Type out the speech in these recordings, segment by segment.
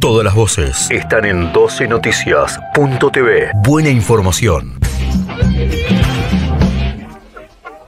Todas las voces están en 12noticias.tv. Buena información.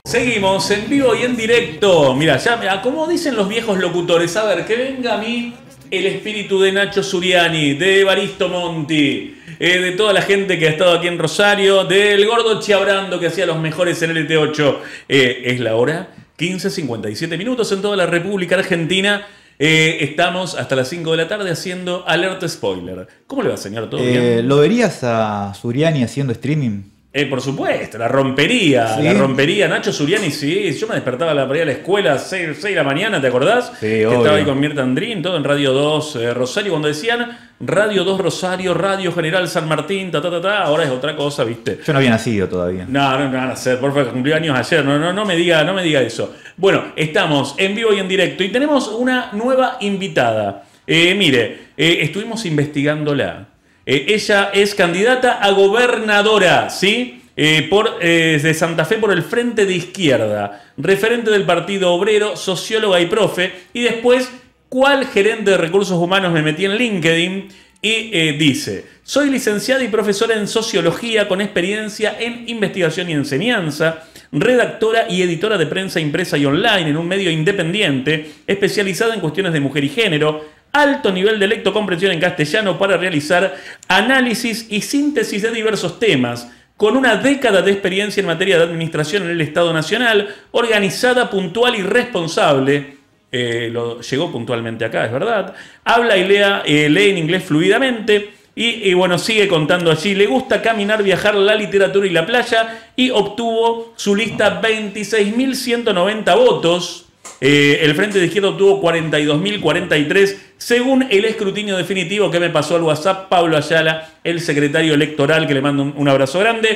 Seguimos en vivo y en directo. Mira, ya, como dicen los viejos locutores, a ver, que venga a mí el espíritu de Nacho Suriani, de Evaristo Monti, eh, de toda la gente que ha estado aquí en Rosario, del gordo Chiabrando que hacía los mejores en el e t 8 eh, es la hora, 15.57 minutos en toda la República Argentina. Eh, estamos hasta las 5 de la tarde haciendo alerta spoiler. ¿Cómo le va, enseñar? ¿Todo eh, bien? ¿Lo verías a Suriani haciendo streaming? Eh, por supuesto, la rompería, la rompería. Nacho Suriani, sí, yo me despertaba la a la escuela a 6 de la mañana, ¿te acordás? Sí, que Estaba ahí con Mirta Andrín, todo en Radio 2 eh, Rosario, cuando decían Radio 2 Rosario, Radio General San Martín, ta, ta, ta, ta, ahora es otra cosa, ¿viste? Yo no había nacido todavía. No, no, no, no por favor, cumplió años ayer, no, no, no me diga, no me diga eso. Bueno, estamos en vivo y en directo y tenemos una nueva invitada. Eh, mire, estuvimos investigándola. Eh, ella es candidata a gobernadora, ¿sí? Eh, por, eh, de Santa Fe por el Frente de Izquierda, referente del Partido Obrero, socióloga y profe, y después, ¿cuál gerente de recursos humanos me metí en LinkedIn? Y dice, soy licenciada y profesora en sociología con experiencia en investigación y enseñanza, redactora y editora de prensa impresa y online en un medio independiente, especializada en cuestiones de mujer y género, alto nivel de comprensión en castellano para realizar análisis y síntesis de diversos temas, con una década de experiencia en materia de administración en el Estado Nacional, organizada, puntual y responsable. Eh, lo, llegó puntualmente acá, es verdad. Habla y lea, eh, lee en inglés fluidamente. Y, bueno, sigue contando allí. Le gusta caminar, viajar, la literatura y la playa. Y obtuvo su lista 26.190 votos. Eh, el Frente de Izquierda obtuvo 42.043 según el escrutinio definitivo que me pasó al WhatsApp, Pablo Ayala, el secretario electoral, que le mando un, abrazo grande,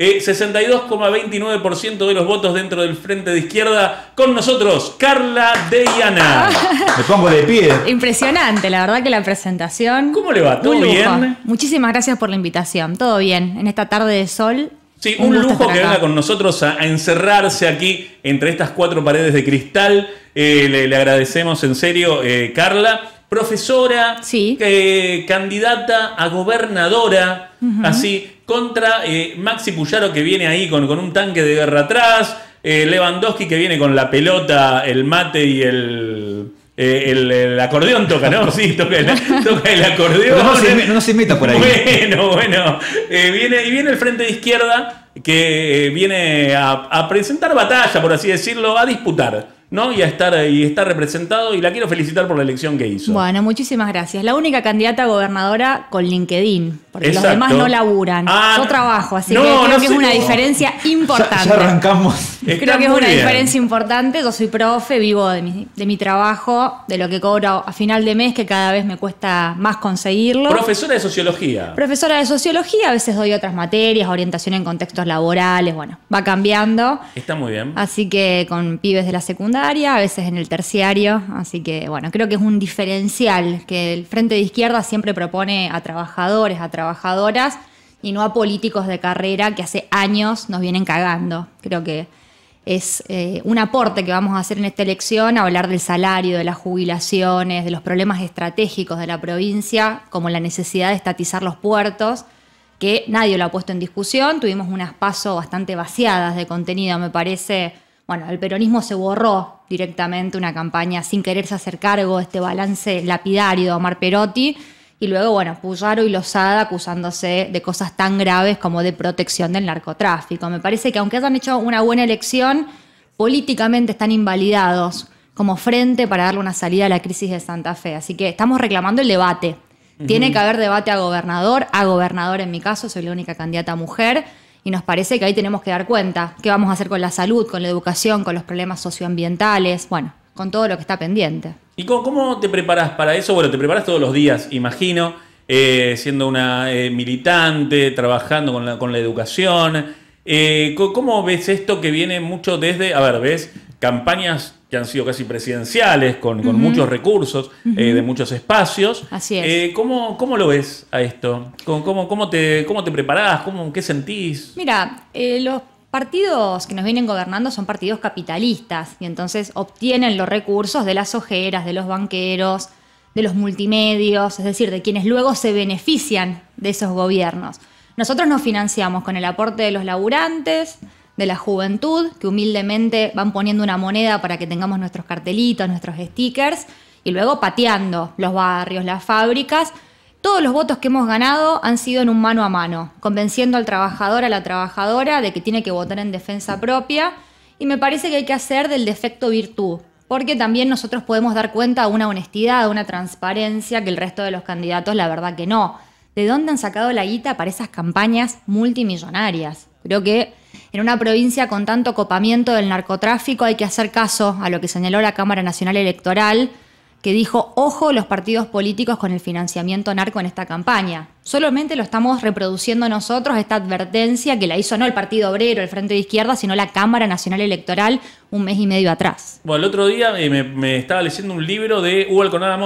62,29% eh, de los votos dentro del frente de izquierda. Con nosotros, Carla Deiana. Me pongo de pie. Impresionante, la verdad que la presentación. ¿Cómo le va? ¿Todo bien? Muchísimas gracias por la invitación. Todo bien. En esta tarde de sol, Sí, un, lujo que venga con nosotros a, encerrarse aquí entre estas cuatro paredes de cristal. Eh, le, agradecemos en serio, eh, Carla profesora, candidata a gobernadora, así, contra eh, Maxi Puyaro que viene ahí con, con un tanque de guerra atrás, eh, Lewandowski que viene con la pelota, el mate y el... Eh, acordeón toca, ¿no? Sí, toca el, acordeón. No se, meta por ahí. Bueno, bueno. viene, y viene el frente de izquierda que viene a presentar batalla, por así decirlo, a disputar. ¿no? Y a estar ahí está representado y la quiero felicitar por la elección que hizo. Bueno, muchísimas gracias. La única candidata gobernadora con LinkedIn, porque los demás no laburan. Ah, Yo trabajo, así que creo que es una diferencia importante. Ya, arrancamos. Creo que es una diferencia importante. Yo soy profe, vivo de mi, de mi trabajo, de lo que cobro a final de mes, que cada vez me cuesta más conseguirlo. Profesora de sociología. Profesora de sociología, a veces doy otras materias, orientación en contextos laborales, bueno, va cambiando. Está muy bien. Así que con pibes de la secundaria a veces en el terciario, así que bueno, creo que es un diferencial que el Frente de Izquierda siempre propone a trabajadores, a trabajadoras y no a políticos de carrera que hace años nos vienen cagando. Creo que es eh, un aporte que vamos a hacer en esta elección, a hablar del salario, de las jubilaciones, de los problemas estratégicos de la provincia, como la necesidad de estatizar los puertos, que nadie lo ha puesto en discusión. Tuvimos unas pasos bastante vaciadas de contenido, me parece bueno, el peronismo se borró directamente una campaña sin quererse hacer cargo de este balance lapidario de Omar Perotti. Y luego, bueno, Puyaro y Lozada acusándose de cosas tan graves como de protección del narcotráfico. Me parece que aunque hayan hecho una buena elección, políticamente están invalidados como frente para darle una salida a la crisis de Santa Fe. Así que estamos reclamando el debate. Tiene que haber debate a gobernador, a gobernador en mi caso, soy la única candidata mujer y nos parece que ahí tenemos que dar cuenta qué vamos a hacer con la salud, con la educación, con los problemas socioambientales, bueno, con todo lo que está pendiente. ¿Y cómo, te preparas para eso? Bueno, te preparas todos los días, imagino, eh, siendo una eh, militante, trabajando con la, con la educación. Eh, ¿Cómo ves esto que viene mucho desde, a ver, ves campañas que han sido casi presidenciales, con, muchos recursos, eh, de muchos espacios. Así es. Eh, ¿cómo, lo ves a esto? ¿Cómo, te, cómo te preparás? ¿Cómo, ¿Qué sentís? Mira, los partidos que nos vienen gobernando son partidos capitalistas y entonces obtienen los recursos de las ojeras, de los banqueros, de los multimedios, es decir, de quienes luego se benefician de esos gobiernos. Nosotros nos financiamos con el aporte de los laburantes, de la juventud, que humildemente van poniendo una moneda para que tengamos nuestros cartelitos, nuestros stickers, y luego pateando los barrios, las fábricas. Todos los votos que hemos ganado han sido en un mano a mano, convenciendo al trabajador, a la trabajadora, de que tiene que votar en defensa propia, y me parece que hay que hacer del defecto virtud, porque también nosotros podemos dar cuenta de una honestidad, de una transparencia que el resto de los candidatos la verdad que no de dónde han sacado la guita para esas campañas multimillonarias. Creo que en una provincia con tanto copamiento del narcotráfico hay que hacer caso a lo que señaló la Cámara Nacional Electoral que dijo, ojo los partidos políticos con el financiamiento narco en esta campaña. Solamente lo estamos reproduciendo nosotros, esta advertencia que la hizo no el Partido Obrero, el Frente de Izquierda, sino la Cámara Nacional Electoral un mes y medio atrás. Bueno, el otro día eh, me, estaba leyendo un libro de Hugo Alconada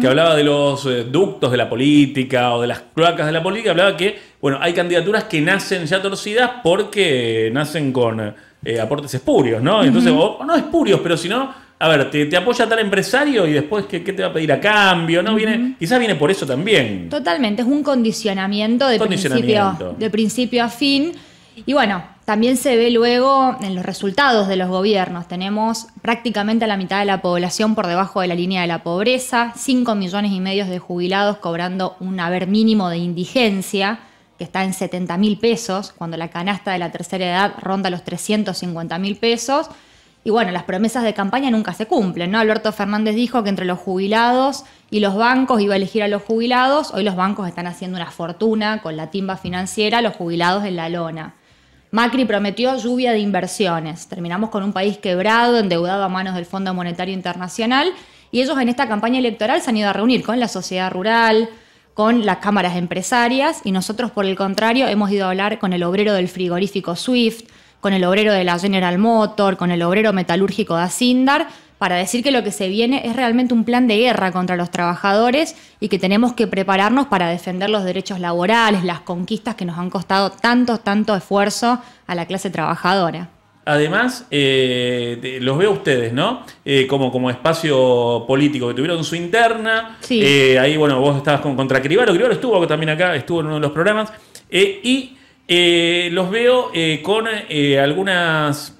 que hablaba de los eh, ductos de la política o de las cloacas de la política, hablaba que, bueno, hay candidaturas que nacen ya torcidas porque nacen con eh, aportes espurios, ¿no? Entonces, no espurios, pero si no a ver, te, apoya tal empresario y después ¿qué, te va a pedir a cambio, ¿no? Viene, quizás viene por eso también. Totalmente, es un condicionamiento de, Principio, de principio a fin. Y bueno, también se ve luego en los resultados de los gobiernos. Tenemos prácticamente a la mitad de la población por debajo de la línea de la pobreza, 5 millones y medio de jubilados cobrando un haber mínimo de indigencia, que está en 70 mil pesos, cuando la canasta de la tercera edad ronda los 350 mil pesos. Y bueno, las promesas de campaña nunca se cumplen, ¿no? Alberto Fernández dijo que entre los jubilados y los bancos iba a elegir a los jubilados, hoy los bancos están haciendo una fortuna con la timba financiera, los jubilados en la lona. Macri prometió lluvia de inversiones. Terminamos con un país quebrado, endeudado a manos del Fondo Monetario Internacional, y ellos en esta campaña electoral se han ido a reunir con la sociedad rural, con las cámaras empresarias, y nosotros por el contrario hemos ido a hablar con el obrero del frigorífico Swift, con el obrero de la General Motor, con el obrero metalúrgico de Asindar, para decir que lo que se viene es realmente un plan de guerra contra los trabajadores y que tenemos que prepararnos para defender los derechos laborales, las conquistas que nos han costado tanto, tanto esfuerzo a la clase trabajadora. Además, eh, los veo ustedes, ¿no? Eh, como, como espacio político, que tuvieron su interna. Sí. Eh, ahí, bueno, vos estabas con, contra Cribaro. Cribaro estuvo también acá, estuvo en uno de los programas. y eh, los veo eh, con eh, algunas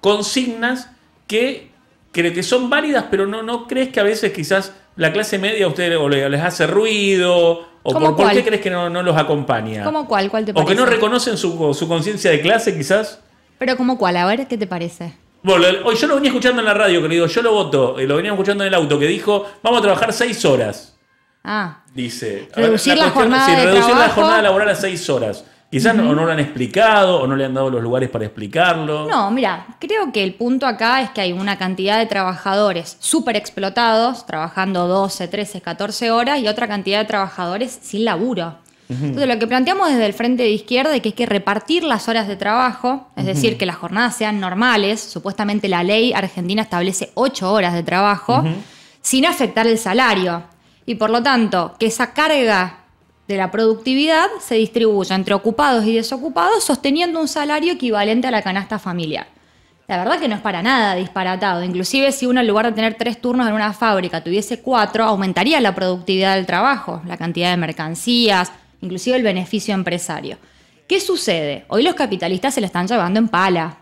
consignas que, que son válidas, pero no, no crees que a veces quizás la clase media a ustedes les hace ruido ¿O por, qué crees que no, los acompaña? ¿Cómo cuál? ¿Cuál te parece? ¿O que no reconocen su, conciencia de clase, quizás? Pero ¿cómo cuál? A ver, ¿qué te parece? Bueno, hoy yo lo venía escuchando en la radio, que digo, yo lo voto, lo venía escuchando en el auto, que dijo, vamos a trabajar seis horas. Ah. Dice. Reducir, la, jornada reducir la jornada laboral a seis horas. Quizás no lo han explicado o no le han dado los lugares para explicarlo. No, mira, creo que el punto acá es que hay una cantidad de trabajadores súper explotados, trabajando 12, 13, 14 horas, y otra cantidad de trabajadores sin laburo. Entonces, lo que planteamos desde el frente de izquierda es que hay que repartir las horas de trabajo, es decir, que las jornadas sean normales. Supuestamente la ley argentina establece 8 horas de trabajo sin afectar el salario. Y por lo tanto, que esa carga de la productividad se distribuye entre ocupados y desocupados sosteniendo un salario equivalente a la canasta familiar. La verdad que no es para nada disparatado. Inclusive si uno en lugar de tener tres turnos en una fábrica tuviese cuatro, aumentaría la productividad del trabajo, la cantidad de mercancías, inclusive el beneficio empresario. ¿Qué sucede? Hoy los capitalistas se la están llevando en pala.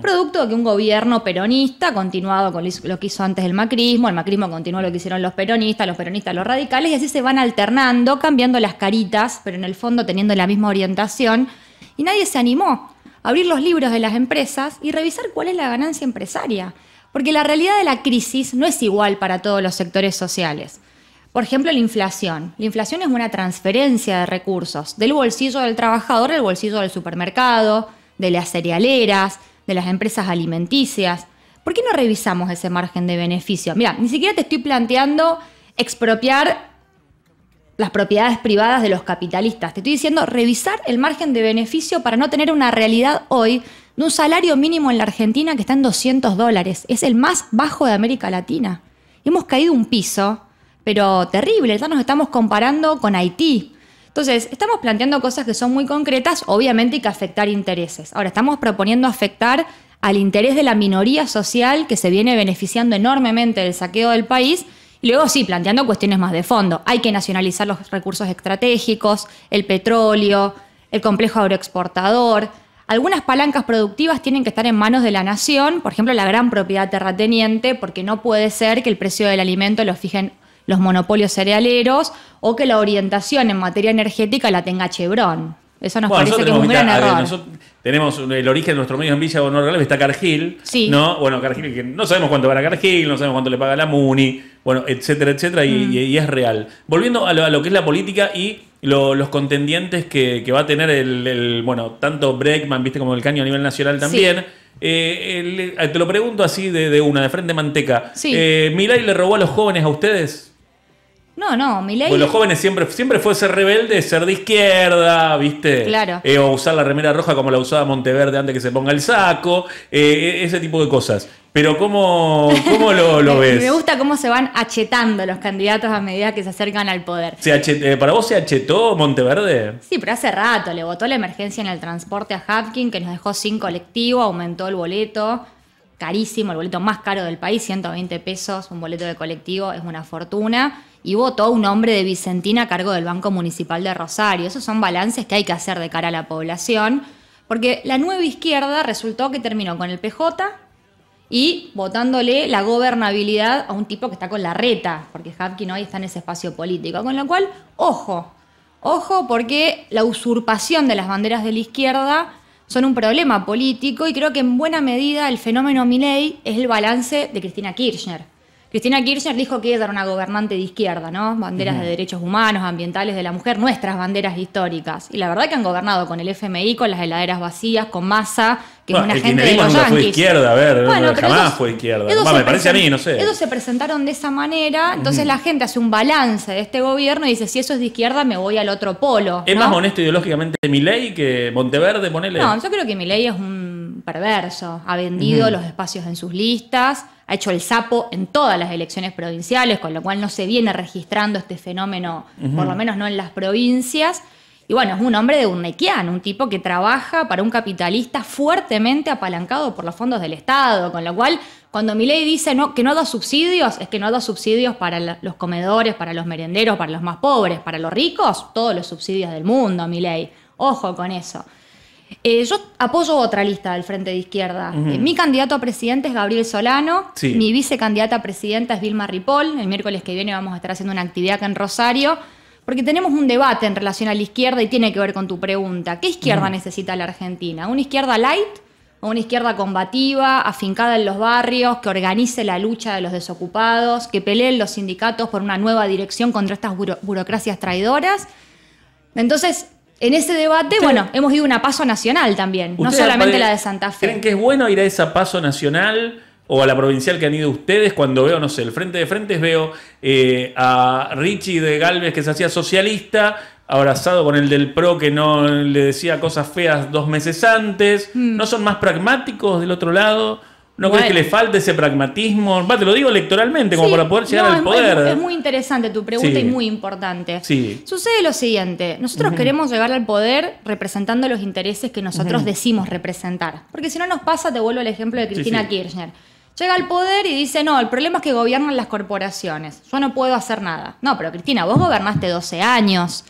Producto de que un gobierno peronista, continuado con lo que hizo antes el macrismo, el macrismo continuó lo que hicieron los peronistas, los peronistas, los radicales, y así se van alternando, cambiando las caritas, pero en el fondo teniendo la misma orientación. Y nadie se animó a abrir los libros de las empresas y revisar cuál es la ganancia empresaria. Porque la realidad de la crisis no es igual para todos los sectores sociales. Por ejemplo, la inflación. La inflación es una transferencia de recursos del bolsillo del trabajador al bolsillo del supermercado, de las cerealeras, de las empresas alimenticias. ¿Por qué no revisamos ese margen de beneficio? Mira, ni siquiera te estoy planteando expropiar las propiedades privadas de los capitalistas. Te estoy diciendo revisar el margen de beneficio para no tener una realidad hoy de un salario mínimo en la Argentina que está en 200 dólares. Es el más bajo de América Latina. Hemos caído un piso, pero terrible. Ya nos estamos comparando con Haití, entonces, estamos planteando cosas que son muy concretas, obviamente hay que afectar intereses. Ahora, estamos proponiendo afectar al interés de la minoría social que se viene beneficiando enormemente del saqueo del país. Y luego sí, planteando cuestiones más de fondo. Hay que nacionalizar los recursos estratégicos, el petróleo, el complejo agroexportador. Algunas palancas productivas tienen que estar en manos de la nación, por ejemplo, la gran propiedad terrateniente, porque no puede ser que el precio del alimento lo fijen los monopolios cerealeros o que la orientación en materia energética la tenga Chevron. Eso nos parece que es un gran error. tenemos el origen de nuestro medio en Villa Bonor está Cargill. Sí. ¿no? Bueno, Cargill, no sabemos cuánto para Cargill, no sabemos cuánto le paga la Muni, bueno, etcétera, etcétera, y, mm. es real. Volviendo a lo, que es la política y los contendientes que, va a tener el, bueno, tanto Breckman, viste, como el caño a nivel nacional también. Eh, eh, te lo pregunto así de, una, de frente manteca. Sí. Eh, ¿Milay le robó a los jóvenes a ustedes? No, no, mi ley. los jóvenes siempre, siempre fue ser rebelde, ser de izquierda, ¿viste? Claro. Eh, o usar la remera roja como la usaba Monteverde antes que se ponga el saco, eh, e-, ese tipo de cosas. Pero ¿cómo, cómo lo, ves? Me gusta cómo se van achetando los candidatos a medida que se acercan al poder. Eh, ¿Para vos se achetó Monteverde? Sí, pero hace rato. Le votó la emergencia en el transporte a Hapkin, que nos dejó sin colectivo, aumentó el boleto. Carísimo, el boleto más caro del país, 120 pesos, un boleto de colectivo es una fortuna y votó un hombre de Vicentina a cargo del Banco Municipal de Rosario. Esos son balances que hay que hacer de cara a la población, porque la nueva izquierda resultó que terminó con el PJ y votándole la gobernabilidad a un tipo que está con la reta, porque Hapkin hoy está en ese espacio político. Con lo cual, ojo, ojo, porque la usurpación de las banderas de la izquierda son un problema político y creo que en buena medida el fenómeno Milley es el balance de Cristina Kirchner Cristina Kirchner dijo que ella era una gobernante de izquierda, ¿no? Banderas de derechos humanos, ambientales, de la mujer, nuestras banderas históricas. Y la verdad que han gobernado con el FMI, con las heladeras vacías, con masa, que es una gente de los izquierda, a bueno, jamás fue izquierda. me parece a mí, no sé. Ellos se presentaron de esa manera, entonces la gente hace un balance de este gobierno y dice, si eso es de izquierda, me voy al otro polo. ¿Es más honesto ideológicamente mi ley que Monteverde, Monele. No, yo creo que mi ley es un perverso. Ha vendido los espacios en sus listas ha hecho el sapo en todas las elecciones provinciales, con lo cual no se viene registrando este fenómeno, por lo menos no en las provincias. Y bueno, es un hombre de Urnequian, un tipo que trabaja para un capitalista fuertemente apalancado por los fondos del Estado, con lo cual cuando Milei dice que no da subsidios, es que no da subsidios para los comedores, para los merenderos, para los más pobres, para los ricos, todos los subsidios del mundo, Milei. Ojo con eso. Eh, yo apoyo otra lista del Frente de Izquierda. Eh, mi candidato a presidente es Gabriel Solano, mi vicecandidata a presidenta es Vilma Ripoll. El miércoles que viene vamos a estar haciendo una actividad en Rosario, porque tenemos un debate en relación a la izquierda y tiene que ver con tu pregunta. ¿Qué izquierda necesita la Argentina? ¿Una izquierda light o una izquierda combativa, afincada en los barrios, que organice la lucha de los desocupados, que peleen los sindicatos por una nueva dirección contra estas burocracias traidoras? Entonces, en ese debate, bueno, hemos ido una paso nacional también, no solamente la de Santa Fe. ¿Creen que es bueno ir a esa paso nacional? o a la provincial que han ido ustedes, cuando veo, no sé, el frente de frentes veo eh, a Richie de Galvez que se hacía socialista, abrazado con el del PRO que no le decía cosas feas dos meses antes. Mm. ¿No son más pragmáticos del otro lado? ¿No crees que le falte ese pragmatismo? Va, te lo digo electoralmente, como para poder llegar al poder. Es, muy interesante tu pregunta y muy importante. Sí. Sucede lo siguiente, nosotros queremos llegar al poder representando los intereses que nosotros decimos representar. Porque si no nos pasa, te vuelvo el ejemplo de Cristina Kirchner. Llega al poder y dice, no, el problema es que gobiernan las corporaciones, yo no puedo hacer nada. No, pero Cristina, vos gobernaste 12 años,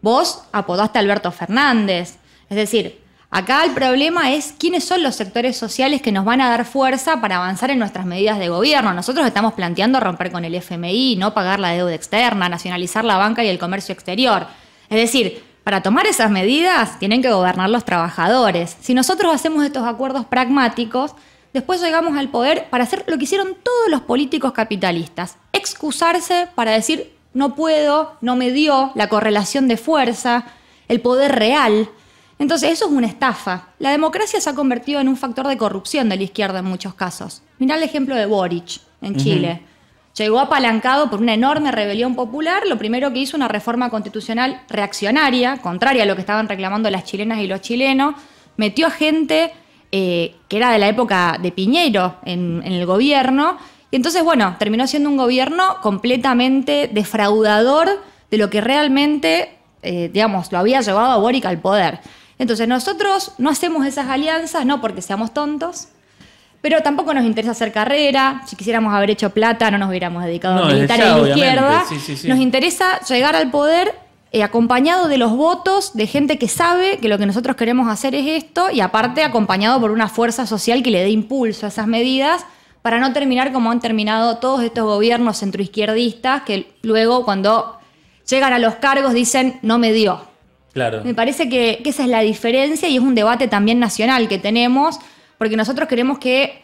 vos apodaste a Alberto Fernández. Es decir, Acá el problema es quiénes son los sectores sociales que nos van a dar fuerza para avanzar en nuestras medidas de gobierno. Nosotros estamos planteando romper con el FMI, no pagar la deuda externa, nacionalizar la banca y el comercio exterior. Es decir, para tomar esas medidas tienen que gobernar los trabajadores. Si nosotros hacemos estos acuerdos pragmáticos, después llegamos al poder para hacer lo que hicieron todos los políticos capitalistas, excusarse para decir no puedo, no me dio la correlación de fuerza, el poder real. Entonces, eso es una estafa. La democracia se ha convertido en un factor de corrupción de la izquierda en muchos casos. Mirá el ejemplo de Boric en Chile. Llegó apalancado por una enorme rebelión popular, lo primero que hizo una reforma constitucional reaccionaria, contraria a lo que estaban reclamando las chilenas y los chilenos, metió a gente eh, que era de la época de Piñero en, el gobierno, y entonces, bueno, terminó siendo un gobierno completamente defraudador de lo que realmente, eh, digamos, lo había llevado a Boric al poder. Entonces nosotros no hacemos esas alianzas, no porque seamos tontos, pero tampoco nos interesa hacer carrera. Si quisiéramos haber hecho plata, no nos hubiéramos dedicado a militar en la izquierda. Nos interesa llegar al poder eh, acompañado de los votos de gente que sabe que lo que nosotros queremos hacer es esto y aparte acompañado por una fuerza social que le dé impulso a esas medidas para no terminar como han terminado todos estos gobiernos centroizquierdistas que luego cuando llegan a los cargos dicen no me dio. Me parece que, esa es la diferencia y es un debate también nacional que tenemos, porque nosotros queremos que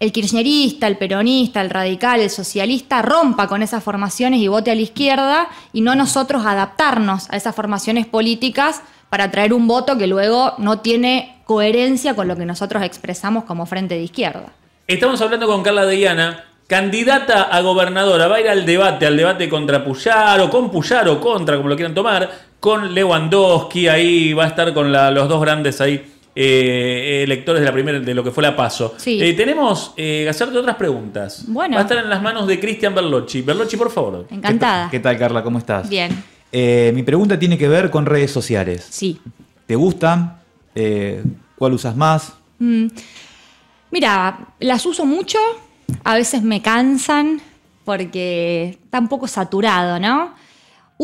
el kirchnerista, el peronista, el radical, el socialista rompa con esas formaciones y vote a la izquierda y no nosotros adaptarnos a esas formaciones políticas para traer un voto que luego no tiene coherencia con lo que nosotros expresamos como frente de izquierda. Estamos hablando con Carla Deiana, candidata a gobernadora. Va a ir al debate, al debate contra Puyar o con Puyar o contra, como lo quieran tomar con Lewandowski, ahí va a estar con los dos grandes ahí. Eh, eh, lectores de la primera de lo que fue la paso. Eh, tenemos que hacerte otras preguntas. Bueno. Va a estar en las manos de Cristian Berlocchi. Berlochi, por favor. Encantada. ¿Qué, tal, Carla? ¿Cómo estás? Bien. mi pregunta tiene que ver con redes sociales. Sí. ¿Te gustan? ¿Cuál usas más? Mm. Mira, las uso mucho. A veces me cansan porque está un poco saturado, ¿no?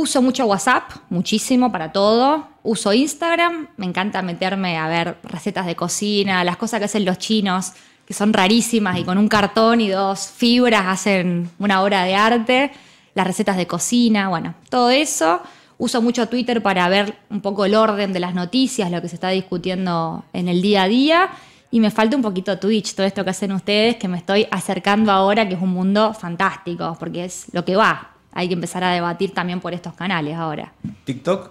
Uso mucho WhatsApp, muchísimo para todo. Uso Instagram, me encanta meterme a ver recetas de cocina, las cosas que hacen los chinos, que son rarísimas y con un cartón y dos fibras hacen una obra de arte, las recetas de cocina, bueno, todo eso. Uso mucho Twitter para ver un poco el orden de las noticias, lo que se está discutiendo en el día a día. Y me falta un poquito Twitch, todo esto que hacen ustedes, que me estoy acercando ahora, que es un mundo fantástico, porque es lo que va hay que empezar a debatir también por estos canales ahora. ¿TikTok?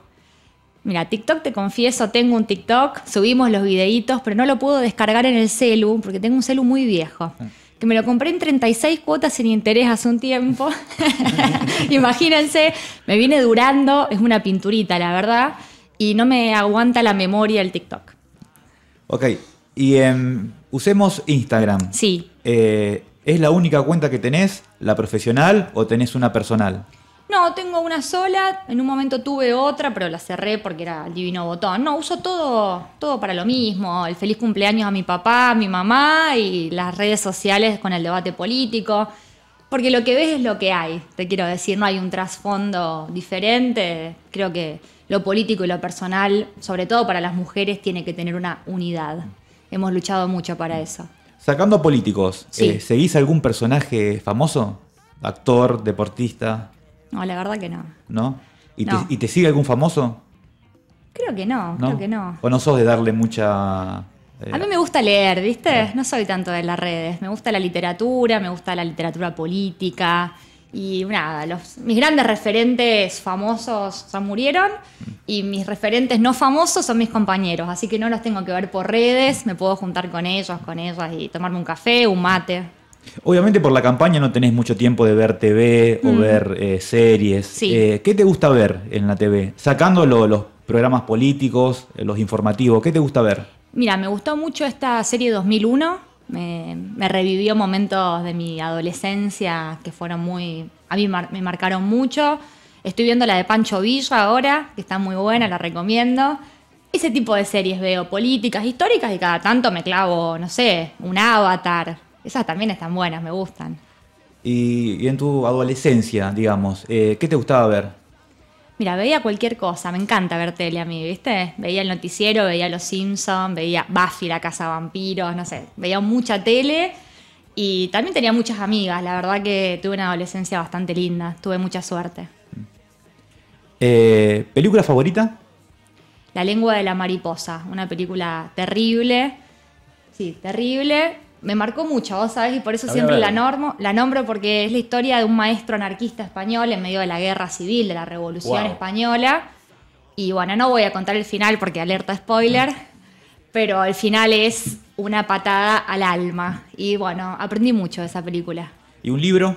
Mira, TikTok te confieso, tengo un TikTok, subimos los videitos, pero no lo puedo descargar en el celu porque tengo un celu muy viejo. Ah. Que me lo compré en 36 cuotas sin interés hace un tiempo. Imagínense, me viene durando, es una pinturita, la verdad, y no me aguanta la memoria el TikTok. Ok, y em, usemos Instagram. Sí. Eh, ¿Es la única cuenta que tenés, la profesional o tenés una personal? No, tengo una sola, en un momento tuve otra, pero la cerré porque era el divino botón. No, uso todo, todo para lo mismo, el feliz cumpleaños a mi papá, a mi mamá y las redes sociales con el debate político, porque lo que ves es lo que hay, te quiero decir, no hay un trasfondo diferente, creo que lo político y lo personal, sobre todo para las mujeres, tiene que tener una unidad. Hemos luchado mucho para eso. Sacando políticos, eh, ¿seguís algún personaje famoso? ¿Actor, deportista? No, la verdad que no. ¿No? ¿Y, Te, sigue algún famoso? Creo que no, creo que no. ¿O no sos de darle mucha... Eh, a mí me gusta leer, ¿viste? Eh. No soy tanto de las redes. Me gusta la literatura, me gusta la literatura política. Y nada, mis grandes referentes famosos ya murieron y mis referentes no famosos son mis compañeros, así que no los tengo que ver por redes, me puedo juntar con ellos, con ellas y tomarme un café, un mate. Obviamente por la campaña no tenés mucho tiempo de ver TV o mm. ver eh, series. Eh, ¿Qué te gusta ver en la TV? Sacando los programas políticos, eh, los informativos, ¿qué te gusta ver? Mira, me gustó mucho esta serie 2001 me, revivió momentos de mi adolescencia que fueron muy. A mí me marcaron mucho. Estoy viendo la de Pancho Villa ahora, que está muy buena, la recomiendo. Ese tipo de series veo, políticas, históricas, y cada tanto me clavo, no sé, un avatar. Esas también están buenas, me gustan. Y, en tu adolescencia, digamos, eh, ¿qué te gustaba ver? Mira, veía cualquier cosa, me encanta ver tele a mí, ¿viste? Veía el noticiero, veía Los Simpsons, veía Buffy, la casa vampiros, no sé, veía mucha tele y también tenía muchas amigas, la verdad que tuve una adolescencia bastante linda, tuve mucha suerte. Eh, ¿Película favorita? La lengua de la mariposa, una película terrible, sí, terrible, me marcó mucho, vos sabés, y por eso siempre la, la nombro porque es la historia de un maestro anarquista español en medio de la guerra civil, de la revolución española. Y bueno, no voy a contar el final porque alerta spoiler, pero el final es una patada al alma. Y bueno, aprendí mucho de esa película. ¿Y un libro?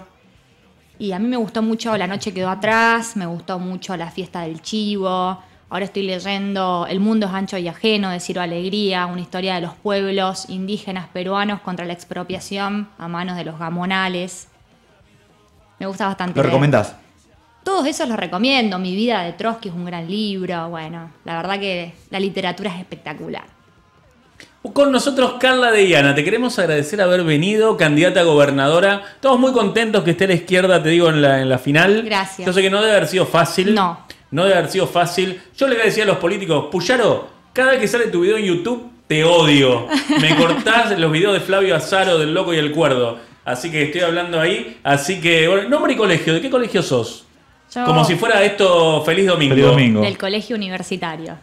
Y a mí me gustó mucho La noche quedó atrás, me gustó mucho La fiesta del chivo, Ahora estoy leyendo El mundo es ancho y ajeno de Ciro Alegría, una historia de los pueblos indígenas peruanos contra la expropiación a manos de los gamonales. Me gusta bastante. ¿Lo recomendás? Todos esos los recomiendo. Mi vida de Trotsky es un gran libro. Bueno, la verdad que la literatura es espectacular. Con nosotros Carla de Diana, te queremos agradecer haber venido, candidata a gobernadora. Todos muy contentos que esté a la izquierda, te digo, la, en la final. Gracias. Yo sé que no debe haber sido fácil. No. No debe haber sido fácil. Yo le decía a a los políticos, Puyaro, cada vez que sale tu video en YouTube, te odio. Me cortás los videos de Flavio Azaro, del Loco y el Cuerdo. Así que estoy hablando ahí. Así que, bueno, nombre y colegio. ¿De qué colegio sos? Como si fuera esto Feliz Domingo. Feliz Domingo. Del colegio universitario.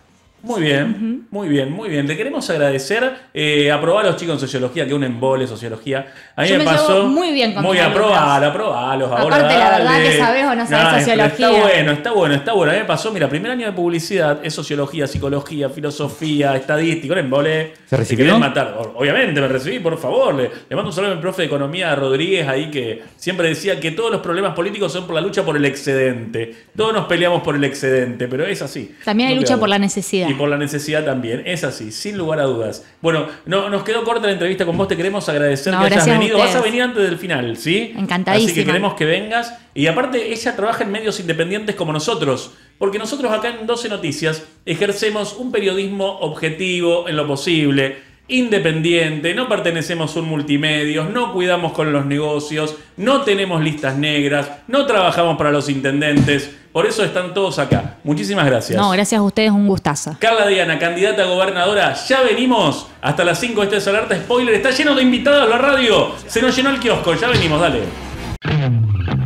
Muy bien, muy bien, muy bien. Le queremos agradecer. Eh, aprobar a los chicos en sociología, que un embole sociología. A mí me, pasó. muy bien con Muy aprobar, aprobalos. Aparte, dale. la verdad que sabes o no sabes sociología. Está bueno, está bueno, está bueno. A mí me pasó, mira, primer año de publicidad es sociología, psicología, filosofía, estadística, un embole. ¿Se recibió? Obviamente me recibí, por favor. Le, mando un saludo al profe de economía Rodríguez ahí que siempre decía que todos los problemas políticos son por la lucha por el excedente. Todos nos peleamos por el excedente, pero es así. También hay lucha por la necesidad por la necesidad también. Es así, sin lugar a dudas. Bueno, no, nos quedó corta la entrevista con vos. Te queremos agradecer que hayas venido. Vas a venir antes del final, ¿sí? encantadísimo Así que queremos que vengas. Y aparte, ella trabaja en medios independientes como nosotros. Porque nosotros acá en 12 Noticias ejercemos un periodismo objetivo en lo posible independiente, no pertenecemos a un multimedios, no cuidamos con los negocios, no tenemos listas negras, no trabajamos para los intendentes. Por eso están todos acá. Muchísimas gracias. No, gracias a ustedes, un gustazo. Carla Diana, candidata a gobernadora, ya venimos. Hasta las 5 este es alerta spoiler. Está lleno de invitados la radio. Se nos llenó el kiosco, ya venimos, dale.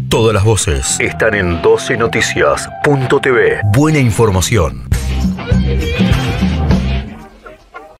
Todas las voces están en 12noticias.tv. Buena información.